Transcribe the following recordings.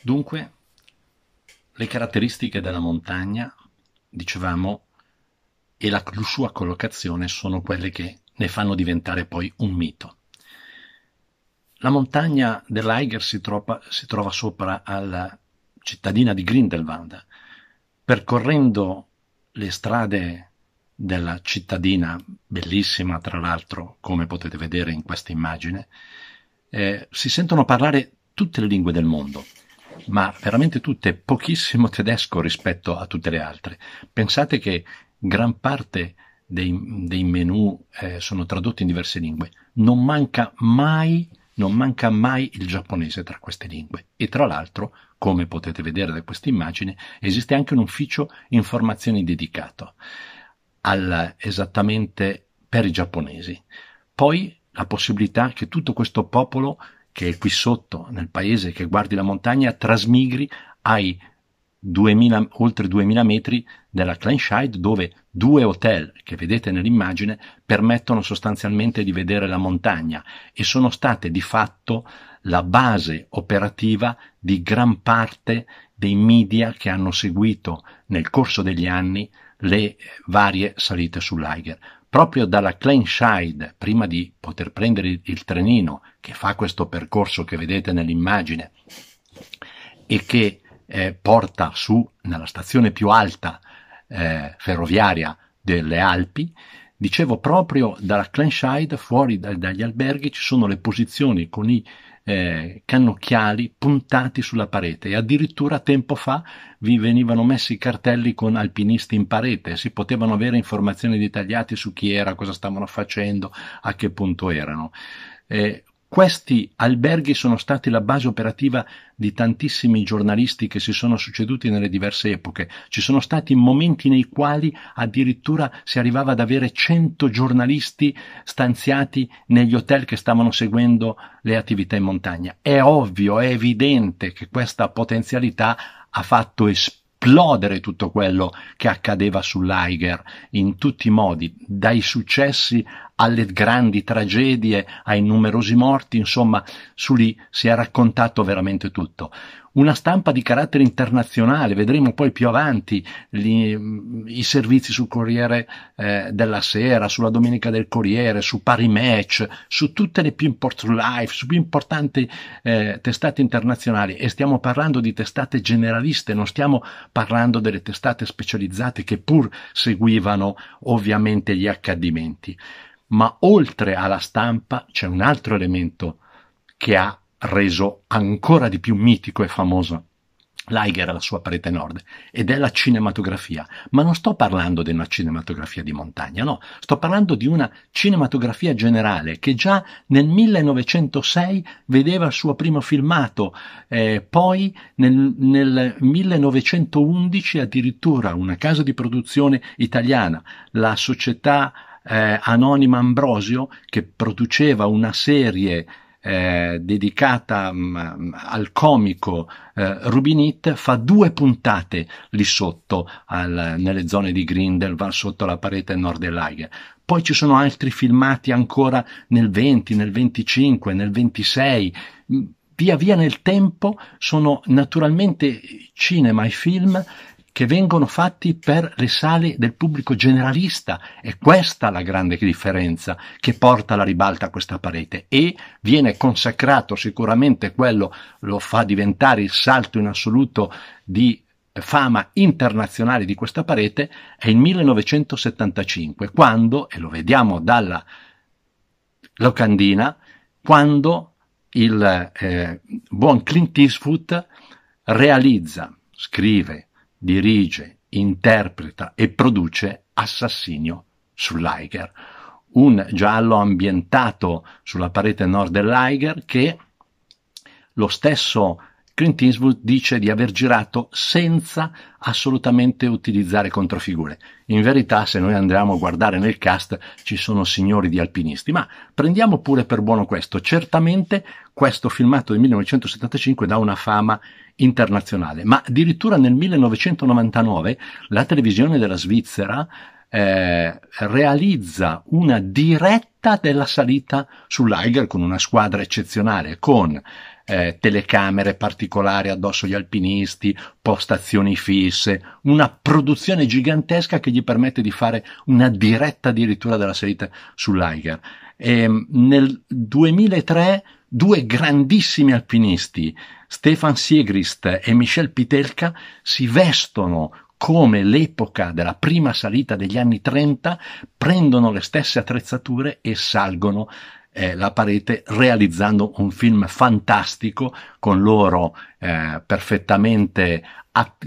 Dunque, le caratteristiche della montagna, dicevamo, e la sua collocazione sono quelle che ne fanno diventare poi un mito. La montagna dell'Eiger si, trova, si trova sopra alla cittadina di Grindelwald. Percorrendo le strade della cittadina, bellissima tra l'altro, come potete vedere in questa immagine, eh, si sentono parlare tutte le lingue del mondo, ma veramente tutte pochissimo tedesco rispetto a tutte le altre. Pensate che gran parte dei, dei menu eh, sono tradotti in diverse lingue, non manca mai non manca mai il giapponese tra queste lingue e tra l'altro, come potete vedere da questa immagine, esiste anche un ufficio informazioni dedicato al, esattamente per i giapponesi. Poi la possibilità che tutto questo popolo che è qui sotto nel paese, che guardi la montagna, trasmigri ai 2000, oltre 2000 metri della Kleinscheid dove due hotel che vedete nell'immagine permettono sostanzialmente di vedere la montagna e sono state di fatto la base operativa di gran parte dei media che hanno seguito nel corso degli anni le varie salite sull'Aiger proprio dalla Clenshide, prima di poter prendere il trenino che fa questo percorso che vedete nell'immagine e che eh, porta su nella stazione più alta eh, ferroviaria delle Alpi, dicevo proprio dalla Clenshide fuori da, dagli alberghi ci sono le posizioni con i eh, cannocchiali puntati sulla parete e addirittura tempo fa vi venivano messi cartelli con alpinisti in parete, si potevano avere informazioni dettagliate su chi era, cosa stavano facendo, a che punto erano. Eh, questi alberghi sono stati la base operativa di tantissimi giornalisti che si sono succeduti nelle diverse epoche. Ci sono stati momenti nei quali addirittura si arrivava ad avere 100 giornalisti stanziati negli hotel che stavano seguendo le attività in montagna. È ovvio, è evidente che questa potenzialità ha fatto esplodere esplodere tutto quello che accadeva sull'Aiger in tutti i modi, dai successi alle grandi tragedie, ai numerosi morti, insomma, su lì si è raccontato veramente tutto una stampa di carattere internazionale, vedremo poi più avanti gli, i servizi sul Corriere eh, della Sera, sulla Domenica del Corriere, su Pari Match, su tutte le più importanti live, su più importanti eh, testate internazionali e stiamo parlando di testate generaliste, non stiamo parlando delle testate specializzate che pur seguivano ovviamente gli accadimenti. Ma oltre alla stampa c'è un altro elemento che ha reso ancora di più mitico e famoso Liger e la sua parete nord, ed è la cinematografia. Ma non sto parlando di una cinematografia di montagna, no, sto parlando di una cinematografia generale che già nel 1906 vedeva il suo primo filmato, eh, poi nel, nel 1911 addirittura una casa di produzione italiana, la società eh, Anonima Ambrosio, che produceva una serie eh, dedicata mh, mm, mm, al comico eh, Rubinit, fa due puntate lì sotto, al, nelle zone di Grindelwald, sotto la parete nord del Poi ci sono altri filmati ancora nel 20, nel 25, nel 26. Mm, via via nel tempo sono naturalmente cinema e film che vengono fatti per le sale del pubblico generalista. È questa la grande differenza che porta alla ribalta a questa parete e viene consacrato sicuramente quello lo fa diventare il salto in assoluto di fama internazionale di questa parete è il 1975 quando, e lo vediamo dalla locandina, quando il eh, buon Clint Eastwood realizza, scrive, dirige, interpreta e produce Assassinio sull'Aiger, un giallo ambientato sulla parete nord dell'Aiger che lo stesso Clint Eastwood dice di aver girato senza assolutamente utilizzare controfigure. In verità, se noi andiamo a guardare nel cast, ci sono signori di alpinisti, ma prendiamo pure per buono questo. Certamente questo filmato del 1975 dà una fama internazionale, ma addirittura nel 1999 la televisione della Svizzera eh, realizza una diretta della salita sull'Aiger con una squadra eccezionale, con eh, telecamere particolari addosso agli alpinisti, postazioni fisse, una produzione gigantesca che gli permette di fare una diretta addirittura della salita sull'Aiger. Ehm, e, nel 2003 due grandissimi alpinisti, Stefan Siegrist e Michel Pitelka, si vestono come l'epoca della prima salita degli anni 30 prendono le stesse attrezzature e salgono eh, la parete realizzando un film fantastico con loro eh, perfettamente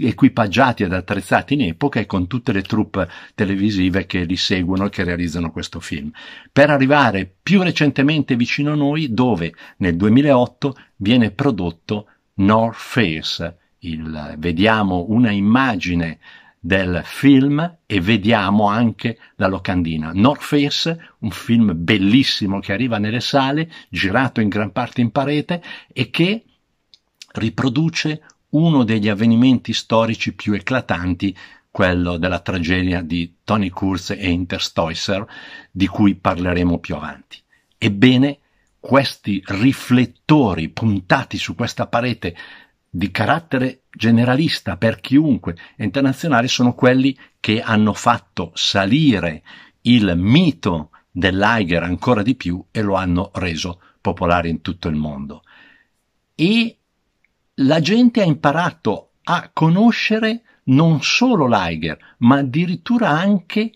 equipaggiati ed attrezzati in epoca e con tutte le troupe televisive che li seguono e che realizzano questo film. Per arrivare più recentemente vicino a noi dove nel 2008 viene prodotto North Face il, vediamo una immagine del film e vediamo anche la locandina. North Face, un film bellissimo che arriva nelle sale, girato in gran parte in parete e che riproduce uno degli avvenimenti storici più eclatanti, quello della tragedia di Tony Kurz e Interstoiser, di cui parleremo più avanti. Ebbene, questi riflettori puntati su questa parete di carattere generalista per chiunque è internazionale sono quelli che hanno fatto salire il mito dell'Aiger ancora di più e lo hanno reso popolare in tutto il mondo. E la gente ha imparato a conoscere non solo l'Aiger, ma addirittura anche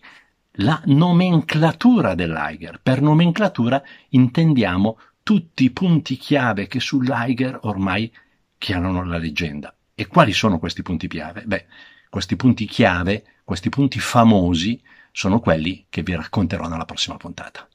la nomenclatura dell'Aiger. Per nomenclatura intendiamo tutti i punti chiave che sull'Aiger ormai chiamano la leggenda. E quali sono questi punti chiave? Beh, questi punti chiave, questi punti famosi, sono quelli che vi racconterò nella prossima puntata.